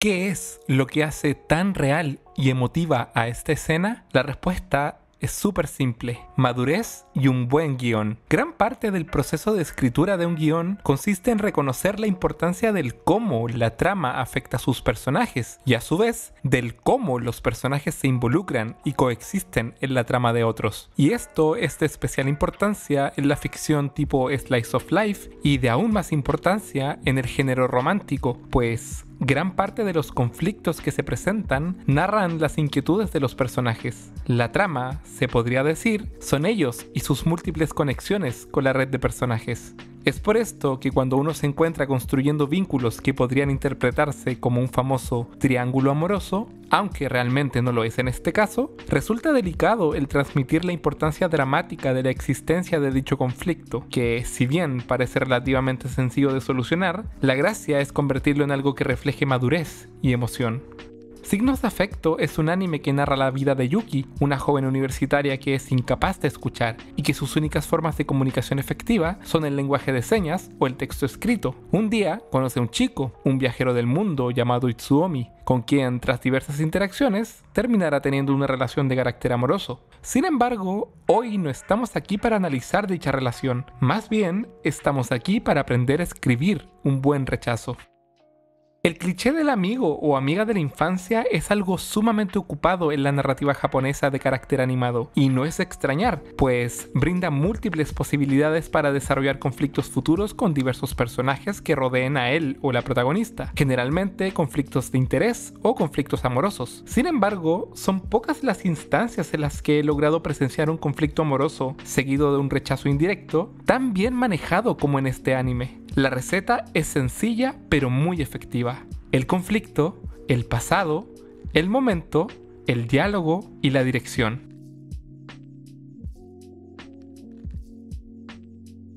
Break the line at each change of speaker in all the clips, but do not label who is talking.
¿Qué es lo que hace tan real y emotiva a esta escena? La respuesta es súper simple. Madurez y un buen guión. Gran parte del proceso de escritura de un guión consiste en reconocer la importancia del cómo la trama afecta a sus personajes y a su vez del cómo los personajes se involucran y coexisten en la trama de otros. Y esto es de especial importancia en la ficción tipo Slice of Life y de aún más importancia en el género romántico, pues Gran parte de los conflictos que se presentan narran las inquietudes de los personajes. La trama, se podría decir, son ellos y sus múltiples conexiones con la red de personajes. Es por esto que cuando uno se encuentra construyendo vínculos que podrían interpretarse como un famoso triángulo amoroso, aunque realmente no lo es en este caso, resulta delicado el transmitir la importancia dramática de la existencia de dicho conflicto, que si bien parece relativamente sencillo de solucionar, la gracia es convertirlo en algo que refleje madurez y emoción. Signos de Afecto es un anime que narra la vida de Yuki, una joven universitaria que es incapaz de escuchar y que sus únicas formas de comunicación efectiva son el lenguaje de señas o el texto escrito. Un día conoce a un chico, un viajero del mundo llamado Itsuomi, con quien tras diversas interacciones terminará teniendo una relación de carácter amoroso. Sin embargo, hoy no estamos aquí para analizar dicha relación, más bien estamos aquí para aprender a escribir un buen rechazo. El cliché del amigo o amiga de la infancia es algo sumamente ocupado en la narrativa japonesa de carácter animado, y no es extrañar, pues brinda múltiples posibilidades para desarrollar conflictos futuros con diversos personajes que rodeen a él o la protagonista, generalmente conflictos de interés o conflictos amorosos. Sin embargo, son pocas las instancias en las que he logrado presenciar un conflicto amoroso seguido de un rechazo indirecto, tan bien manejado como en este anime. La receta es sencilla pero muy efectiva. El conflicto, el pasado, el momento, el diálogo y la dirección.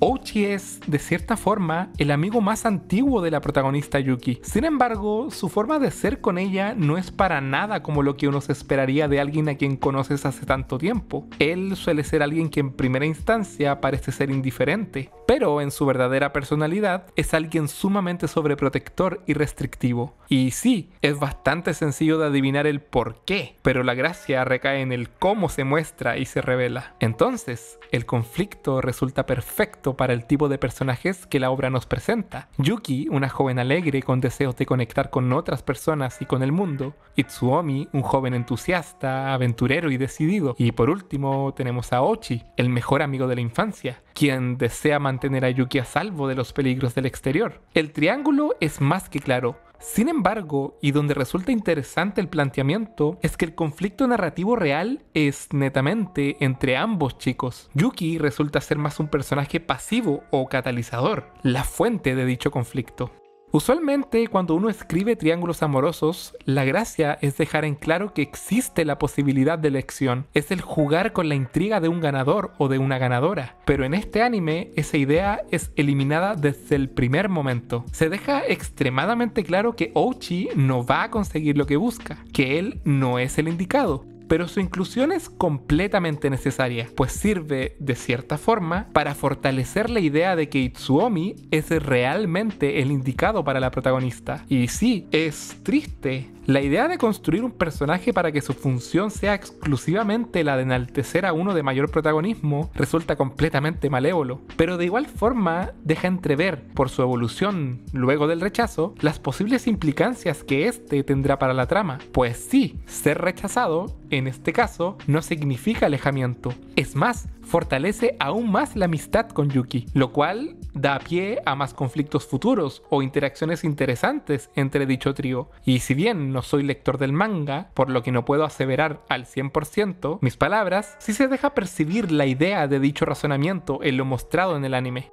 Ochi es, de cierta forma, el amigo más antiguo de la protagonista Yuki. Sin embargo, su forma de ser con ella no es para nada como lo que uno se esperaría de alguien a quien conoces hace tanto tiempo. Él suele ser alguien que en primera instancia parece ser indiferente, pero en su verdadera personalidad es alguien sumamente sobreprotector y restrictivo. Y sí, es bastante sencillo de adivinar el por qué, pero la gracia recae en el cómo se muestra y se revela. Entonces, el conflicto resulta perfecto para el tipo de personajes que la obra nos presenta. Yuki, una joven alegre con deseos de conectar con otras personas y con el mundo. Itsuomi, un joven entusiasta, aventurero y decidido. Y por último tenemos a Ochi, el mejor amigo de la infancia, quien desea mantener a Yuki a salvo de los peligros del exterior. El triángulo es más que claro sin embargo, y donde resulta interesante el planteamiento, es que el conflicto narrativo real es netamente entre ambos chicos. Yuki resulta ser más un personaje pasivo o catalizador, la fuente de dicho conflicto. Usualmente cuando uno escribe triángulos amorosos, la gracia es dejar en claro que existe la posibilidad de elección, es el jugar con la intriga de un ganador o de una ganadora, pero en este anime esa idea es eliminada desde el primer momento. Se deja extremadamente claro que Ochi no va a conseguir lo que busca, que él no es el indicado, pero su inclusión es completamente necesaria, pues sirve, de cierta forma, para fortalecer la idea de que Itsuomi es realmente el indicado para la protagonista. Y sí, es triste la idea de construir un personaje para que su función sea exclusivamente la de enaltecer a uno de mayor protagonismo resulta completamente malévolo, pero de igual forma deja entrever, por su evolución luego del rechazo, las posibles implicancias que éste tendrá para la trama. Pues sí, ser rechazado, en este caso, no significa alejamiento. Es más, fortalece aún más la amistad con Yuki, lo cual da pie a más conflictos futuros o interacciones interesantes entre dicho trío. Y si bien no soy lector del manga, por lo que no puedo aseverar al 100% mis palabras, si se deja percibir la idea de dicho razonamiento en lo mostrado en el anime.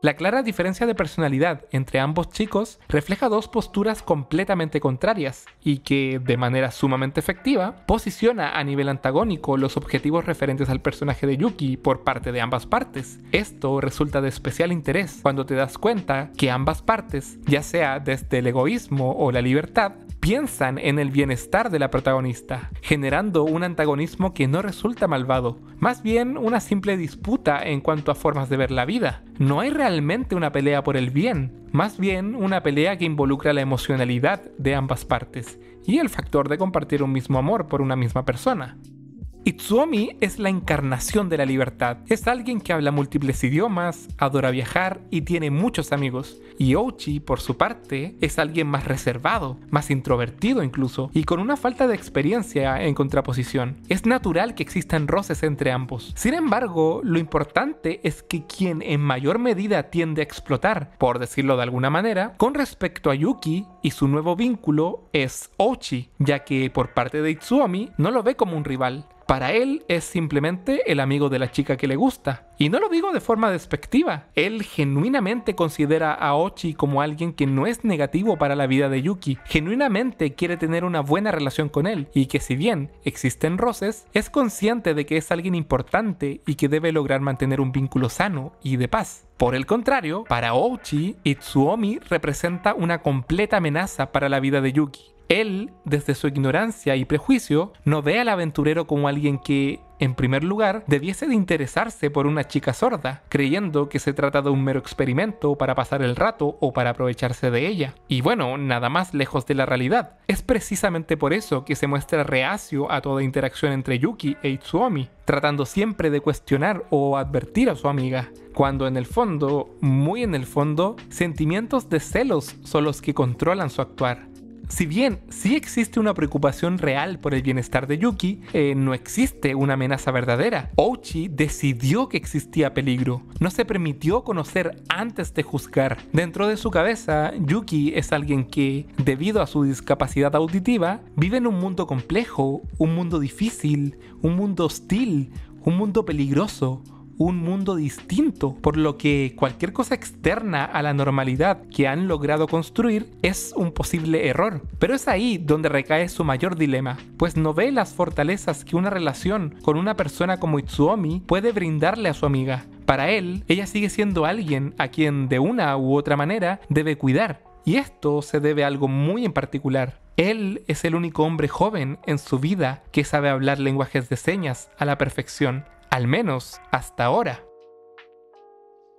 La clara diferencia de personalidad entre ambos chicos refleja dos posturas completamente contrarias y que, de manera sumamente efectiva, posiciona a nivel antagónico los objetivos referentes al personaje de Yuki por parte de ambas partes. Esto resulta de especial interés cuando te das cuenta que ambas partes, ya sea desde el egoísmo o la libertad, piensan en el bienestar de la protagonista, generando un antagonismo que no resulta malvado, más bien una simple disputa en cuanto a formas de ver la vida. No hay realmente una pelea por el bien, más bien una pelea que involucra la emocionalidad de ambas partes y el factor de compartir un mismo amor por una misma persona. Itsuomi es la encarnación de la libertad. Es alguien que habla múltiples idiomas, adora viajar y tiene muchos amigos. Y Ochi, por su parte, es alguien más reservado, más introvertido incluso, y con una falta de experiencia en contraposición. Es natural que existan roces entre ambos. Sin embargo, lo importante es que quien en mayor medida tiende a explotar, por decirlo de alguna manera, con respecto a Yuki y su nuevo vínculo es Ochi, ya que por parte de Itsuomi no lo ve como un rival, para él es simplemente el amigo de la chica que le gusta. Y no lo digo de forma despectiva. Él genuinamente considera a Ochi como alguien que no es negativo para la vida de Yuki. Genuinamente quiere tener una buena relación con él y que si bien existen roces, es consciente de que es alguien importante y que debe lograr mantener un vínculo sano y de paz. Por el contrario, para Ochi, Itsuomi representa una completa amenaza para la vida de Yuki. Él, desde su ignorancia y prejuicio, no ve al aventurero como alguien que, en primer lugar, debiese de interesarse por una chica sorda, creyendo que se trata de un mero experimento para pasar el rato o para aprovecharse de ella. Y bueno, nada más lejos de la realidad. Es precisamente por eso que se muestra reacio a toda interacción entre Yuki e Itsuomi, tratando siempre de cuestionar o advertir a su amiga, cuando en el fondo, muy en el fondo, sentimientos de celos son los que controlan su actuar si bien sí existe una preocupación real por el bienestar de Yuki, eh, no existe una amenaza verdadera. Ouchi decidió que existía peligro, no se permitió conocer antes de juzgar. Dentro de su cabeza, Yuki es alguien que, debido a su discapacidad auditiva, vive en un mundo complejo, un mundo difícil, un mundo hostil, un mundo peligroso un mundo distinto, por lo que cualquier cosa externa a la normalidad que han logrado construir es un posible error. Pero es ahí donde recae su mayor dilema, pues no ve las fortalezas que una relación con una persona como Itsuomi puede brindarle a su amiga. Para él, ella sigue siendo alguien a quien de una u otra manera debe cuidar, y esto se debe a algo muy en particular. Él es el único hombre joven en su vida que sabe hablar lenguajes de señas a la perfección, al menos hasta ahora.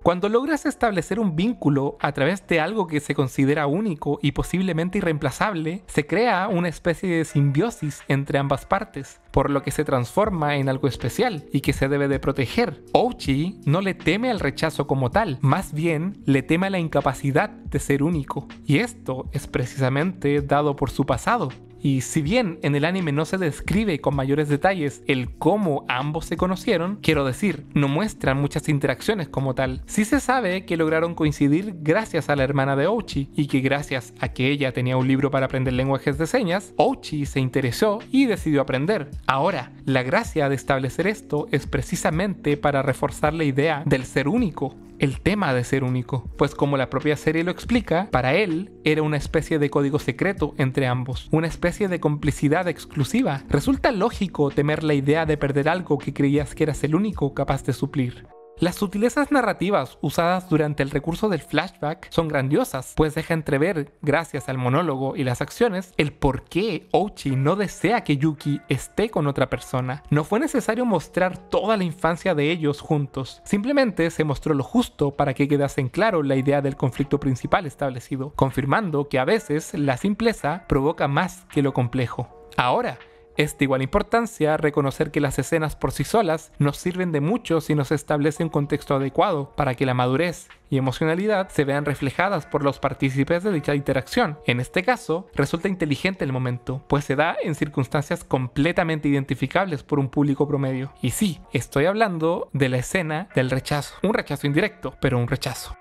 Cuando logras establecer un vínculo a través de algo que se considera único y posiblemente irreemplazable, se crea una especie de simbiosis entre ambas partes, por lo que se transforma en algo especial y que se debe de proteger. Ouchi no le teme al rechazo como tal, más bien le teme a la incapacidad de ser único, y esto es precisamente dado por su pasado, y si bien en el anime no se describe con mayores detalles el cómo ambos se conocieron, quiero decir, no muestran muchas interacciones como tal. Sí se sabe que lograron coincidir gracias a la hermana de Ochi y que gracias a que ella tenía un libro para aprender lenguajes de señas, Ochi se interesó y decidió aprender. Ahora, la gracia de establecer esto es precisamente para reforzar la idea del ser único, el tema de ser único, pues como la propia serie lo explica, para él era una especie de código secreto entre ambos, una especie de complicidad exclusiva. Resulta lógico temer la idea de perder algo que creías que eras el único capaz de suplir. Las sutilezas narrativas usadas durante el recurso del flashback son grandiosas, pues deja entrever, gracias al monólogo y las acciones, el por qué Ochi no desea que Yuki esté con otra persona. No fue necesario mostrar toda la infancia de ellos juntos, simplemente se mostró lo justo para que quedase en claro la idea del conflicto principal establecido, confirmando que a veces la simpleza provoca más que lo complejo. Ahora, es de igual importancia reconocer que las escenas por sí solas nos sirven de mucho si nos establece un contexto adecuado para que la madurez y emocionalidad se vean reflejadas por los partícipes de dicha interacción. En este caso, resulta inteligente el momento, pues se da en circunstancias completamente identificables por un público promedio. Y sí, estoy hablando de la escena del rechazo. Un rechazo indirecto, pero un rechazo.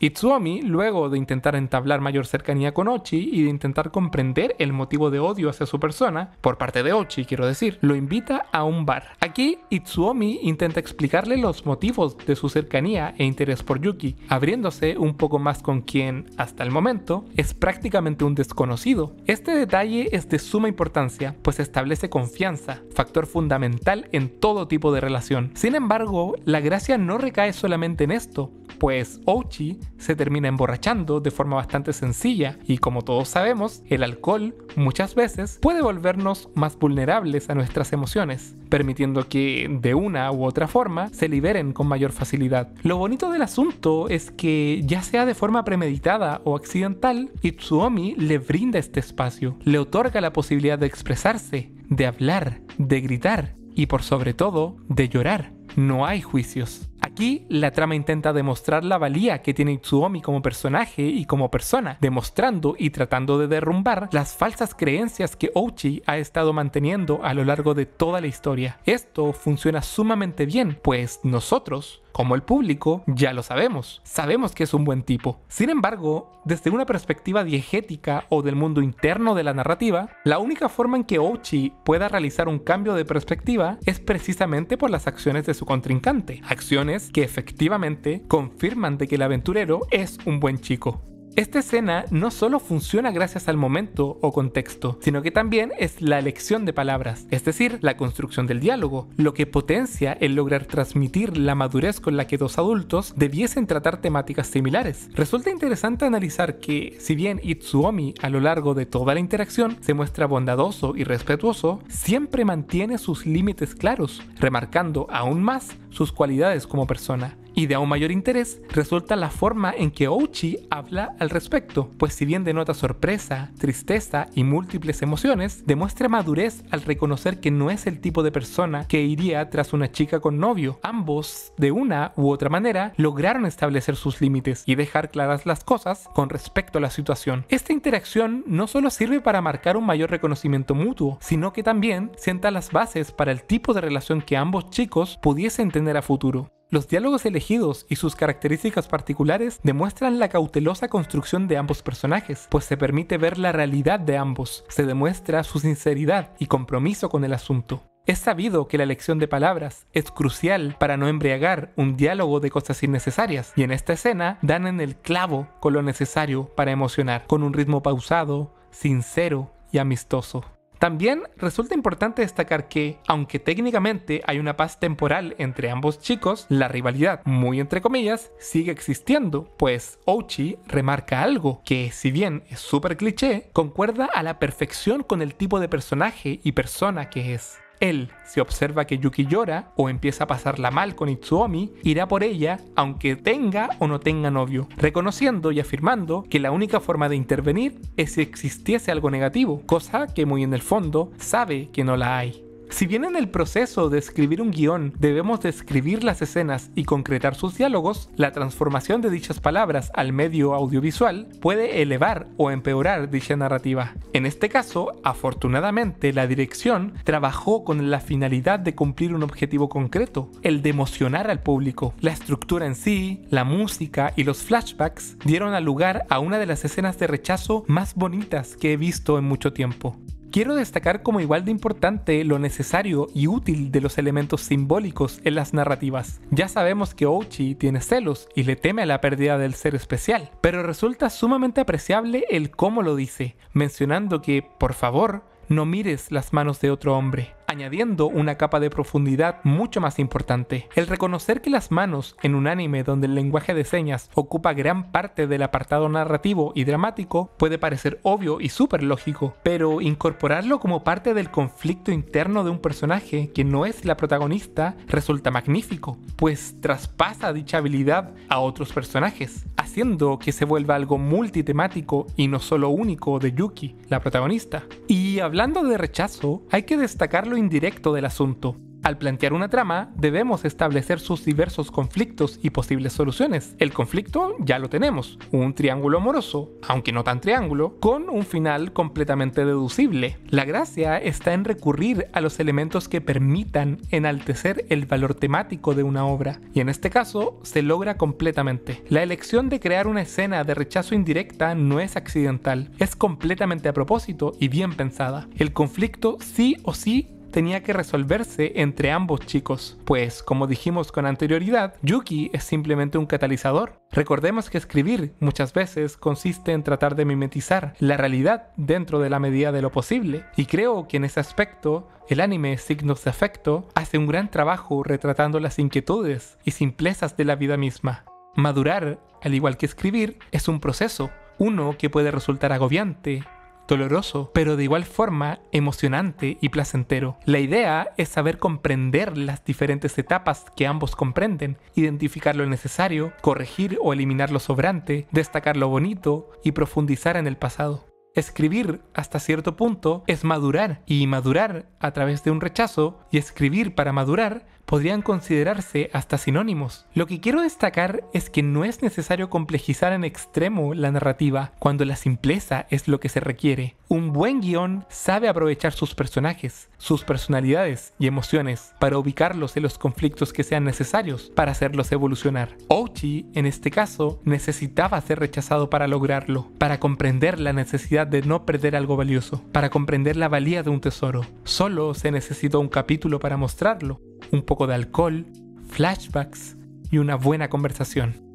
Itsuomi, luego de intentar entablar mayor cercanía con Ochi y de intentar comprender el motivo de odio hacia su persona, por parte de Ochi quiero decir, lo invita a un bar. Aquí Itsuomi intenta explicarle los motivos de su cercanía e interés por Yuki, abriéndose un poco más con quien, hasta el momento, es prácticamente un desconocido. Este detalle es de suma importancia, pues establece confianza, factor fundamental en todo tipo de relación. Sin embargo, la gracia no recae solamente en esto, pues Ouchi se termina emborrachando de forma bastante sencilla y como todos sabemos, el alcohol muchas veces puede volvernos más vulnerables a nuestras emociones, permitiendo que de una u otra forma se liberen con mayor facilidad. Lo bonito del asunto es que ya sea de forma premeditada o accidental, Itsuomi le brinda este espacio, le otorga la posibilidad de expresarse, de hablar, de gritar y por sobre todo de llorar. No hay juicios. Aquí la trama intenta demostrar la valía que tiene Itsuomi como personaje y como persona, demostrando y tratando de derrumbar las falsas creencias que Ouchi ha estado manteniendo a lo largo de toda la historia. Esto funciona sumamente bien, pues nosotros como el público, ya lo sabemos. Sabemos que es un buen tipo. Sin embargo, desde una perspectiva diegética o del mundo interno de la narrativa, la única forma en que Ochi pueda realizar un cambio de perspectiva es precisamente por las acciones de su contrincante, acciones que efectivamente confirman de que el aventurero es un buen chico. Esta escena no solo funciona gracias al momento o contexto, sino que también es la elección de palabras, es decir, la construcción del diálogo, lo que potencia el lograr transmitir la madurez con la que dos adultos debiesen tratar temáticas similares. Resulta interesante analizar que, si bien Itsuomi a lo largo de toda la interacción se muestra bondadoso y respetuoso, siempre mantiene sus límites claros, remarcando aún más sus cualidades como persona. Y de aún mayor interés resulta la forma en que Ouchi habla al respecto, pues si bien denota sorpresa, tristeza y múltiples emociones, demuestra madurez al reconocer que no es el tipo de persona que iría tras una chica con novio. Ambos, de una u otra manera, lograron establecer sus límites y dejar claras las cosas con respecto a la situación. Esta interacción no solo sirve para marcar un mayor reconocimiento mutuo, sino que también sienta las bases para el tipo de relación que ambos chicos pudiesen tener a futuro. Los diálogos elegidos y sus características particulares demuestran la cautelosa construcción de ambos personajes, pues se permite ver la realidad de ambos, se demuestra su sinceridad y compromiso con el asunto. Es sabido que la elección de palabras es crucial para no embriagar un diálogo de cosas innecesarias, y en esta escena dan en el clavo con lo necesario para emocionar, con un ritmo pausado, sincero y amistoso. También resulta importante destacar que, aunque técnicamente hay una paz temporal entre ambos chicos, la rivalidad, muy entre comillas, sigue existiendo, pues Ouchi remarca algo que, si bien es súper cliché, concuerda a la perfección con el tipo de personaje y persona que es. Él, si observa que Yuki llora o empieza a pasarla mal con Itsuomi, irá por ella aunque tenga o no tenga novio, reconociendo y afirmando que la única forma de intervenir es si existiese algo negativo, cosa que muy en el fondo sabe que no la hay. Si bien en el proceso de escribir un guión debemos describir las escenas y concretar sus diálogos, la transformación de dichas palabras al medio audiovisual puede elevar o empeorar dicha narrativa. En este caso, afortunadamente, la dirección trabajó con la finalidad de cumplir un objetivo concreto, el de emocionar al público. La estructura en sí, la música y los flashbacks dieron lugar a una de las escenas de rechazo más bonitas que he visto en mucho tiempo. Quiero destacar como igual de importante lo necesario y útil de los elementos simbólicos en las narrativas. Ya sabemos que Ochi tiene celos y le teme a la pérdida del ser especial, pero resulta sumamente apreciable el cómo lo dice, mencionando que, por favor, no mires las manos de otro hombre añadiendo una capa de profundidad mucho más importante. El reconocer que las manos, en un anime donde el lenguaje de señas ocupa gran parte del apartado narrativo y dramático, puede parecer obvio y súper lógico, pero incorporarlo como parte del conflicto interno de un personaje que no es la protagonista resulta magnífico, pues traspasa dicha habilidad a otros personajes, haciendo que se vuelva algo multitemático y no solo único de Yuki, la protagonista. Y hablando de rechazo, hay que destacarlo indirecto del asunto. Al plantear una trama, debemos establecer sus diversos conflictos y posibles soluciones. El conflicto ya lo tenemos, un triángulo amoroso, aunque no tan triángulo, con un final completamente deducible. La gracia está en recurrir a los elementos que permitan enaltecer el valor temático de una obra, y en este caso se logra completamente. La elección de crear una escena de rechazo indirecta no es accidental, es completamente a propósito y bien pensada. El conflicto sí o sí tenía que resolverse entre ambos chicos, pues, como dijimos con anterioridad, Yuki es simplemente un catalizador. Recordemos que escribir muchas veces consiste en tratar de mimetizar la realidad dentro de la medida de lo posible, y creo que en ese aspecto el anime Signos de Afecto hace un gran trabajo retratando las inquietudes y simplezas de la vida misma. Madurar, al igual que escribir, es un proceso, uno que puede resultar agobiante, doloroso, pero de igual forma emocionante y placentero. La idea es saber comprender las diferentes etapas que ambos comprenden, identificar lo necesario, corregir o eliminar lo sobrante, destacar lo bonito y profundizar en el pasado. Escribir hasta cierto punto es madurar y madurar a través de un rechazo y escribir para madurar podrían considerarse hasta sinónimos. Lo que quiero destacar es que no es necesario complejizar en extremo la narrativa cuando la simpleza es lo que se requiere. Un buen guión sabe aprovechar sus personajes, sus personalidades y emociones para ubicarlos en los conflictos que sean necesarios para hacerlos evolucionar. Ochi, en este caso, necesitaba ser rechazado para lograrlo, para comprender la necesidad de no perder algo valioso, para comprender la valía de un tesoro. Solo se necesitó un capítulo para mostrarlo, un poco de alcohol, flashbacks y una buena conversación.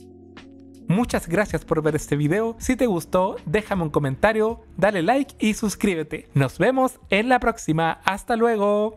Muchas gracias por ver este video, si te gustó déjame un comentario, dale like y suscríbete. Nos vemos en la próxima, hasta luego.